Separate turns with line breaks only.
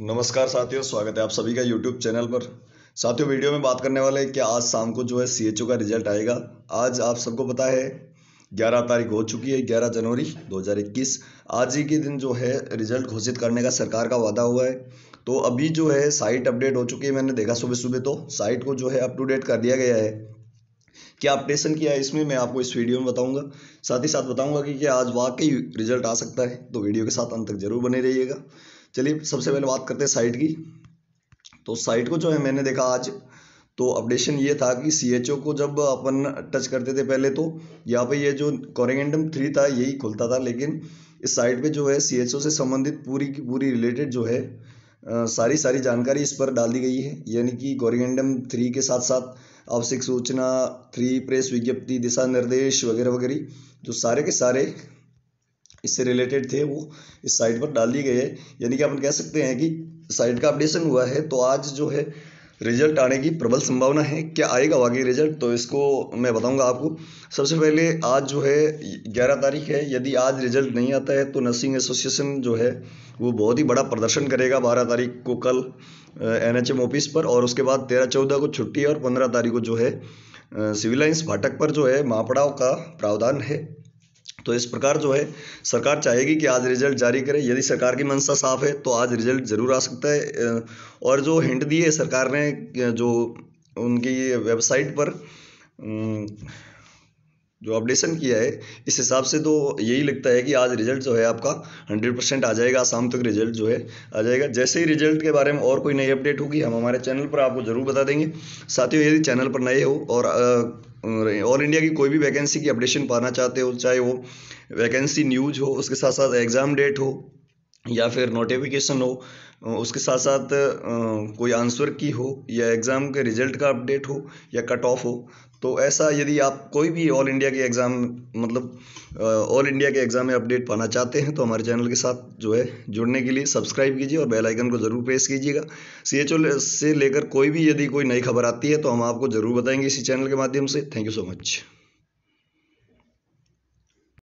नमस्कार साथियों स्वागत है आप सभी का यूट्यूब चैनल पर साथियों वीडियो में बात करने वाले हैं कि आज शाम को जो है सी का रिजल्ट आएगा आज आप सबको पता है 11 तारीख हो चुकी है 11 जनवरी 2021 आज ही के दिन जो है रिजल्ट घोषित करने का सरकार का वादा हुआ है तो अभी जो है साइट अपडेट हो चुकी है मैंने देखा सुबह सुबह तो साइट को जो है अप टू डेट कर दिया गया है क्या अपडेशन किया है इसमें मैं आपको इस वीडियो में बताऊंगा साथ ही साथ बताऊंगा कि क्या आज वाकई रिजल्ट आ सकता है तो वीडियो के साथ अंत तक जरूर बने रहिएगा चलिए सबसे पहले बात करते हैं साइट की तो साइट को जो है मैंने देखा आज तो अपडेशन ये था कि सी एच ओ को जब अपन टच करते थे पहले तो यहाँ पे ये जो कॉरेंगेंडम थ्री था यही खुलता था लेकिन इस साइट पे जो है सी एच ओ से संबंधित पूरी की पूरी रिलेटेड जो है आ, सारी सारी जानकारी इस पर डाल दी गई है यानी कि कॉरेंगेंडम थ्री के साथ साथ आवश्यक सूचना थ्री प्रेस विज्ञप्ति दिशा निर्देश वगैरह वगैरह जो सारे के सारे इससे रिलेटेड थे वो इस साइट पर डाल दिए गए हैं यानी कि अपन कह सकते हैं कि साइट का अपडेशन हुआ है तो आज जो है रिजल्ट आने की प्रबल संभावना है क्या आएगा वाकई रिजल्ट तो इसको मैं बताऊंगा आपको सबसे पहले आज जो है ग्यारह तारीख है यदि आज रिजल्ट नहीं आता है तो नर्सिंग एसोसिएशन जो है वो बहुत ही बड़ा प्रदर्शन करेगा बारह तारीख को कल एन एच एम ऑफिस पर और उसके बाद तेरह चौदह को छुट्टी और पंद्रह तारीख को जो है सिविल लाइन्स फाटक पर जो है मापड़ाव का प्रावधान है तो इस प्रकार जो है सरकार चाहेगी कि आज रिजल्ट जारी करे यदि सरकार की मंशा साफ है तो आज रिजल्ट ज़रूर आ सकता है और जो हिंट दिए सरकार ने जो उनकी वेबसाइट पर जो अपडेशन किया है इस हिसाब से तो यही लगता है कि आज रिजल्ट जो है आपका हंड्रेड परसेंट आ जाएगा शाम तक रिजल्ट जो है आ जाएगा जैसे ही रिजल्ट के बारे में और कोई नई अपडेट होगी हम हमारे चैनल पर आपको ज़रूर बता देंगे साथियों यदि चैनल पर नए हो और ऑल इंडिया की कोई भी वैकेंसी की अपडेशन पाना चाहते हो चाहे वो वैकेंसी न्यूज हो उसके साथ साथ एग्ज़ाम डेट हो या फिर नोटिफिकेशन हो उसके साथ साथ कोई आंसर की हो या एग्ज़ाम के रिजल्ट का अपडेट हो या कट ऑफ हो तो ऐसा यदि आप कोई भी ऑल इंडिया के एग्ज़ाम मतलब ऑल इंडिया के एग्ज़ाम में अपडेट पाना चाहते हैं तो हमारे चैनल के साथ जो है जुड़ने के लिए सब्सक्राइब कीजिए और बेल आइकन को ज़रूर प्रेस कीजिएगा सी एच ओ से लेकर कोई भी यदि कोई नई खबर आती है तो हम आपको ज़रूर बताएंगे इसी चैनल के माध्यम से थैंक यू सो मच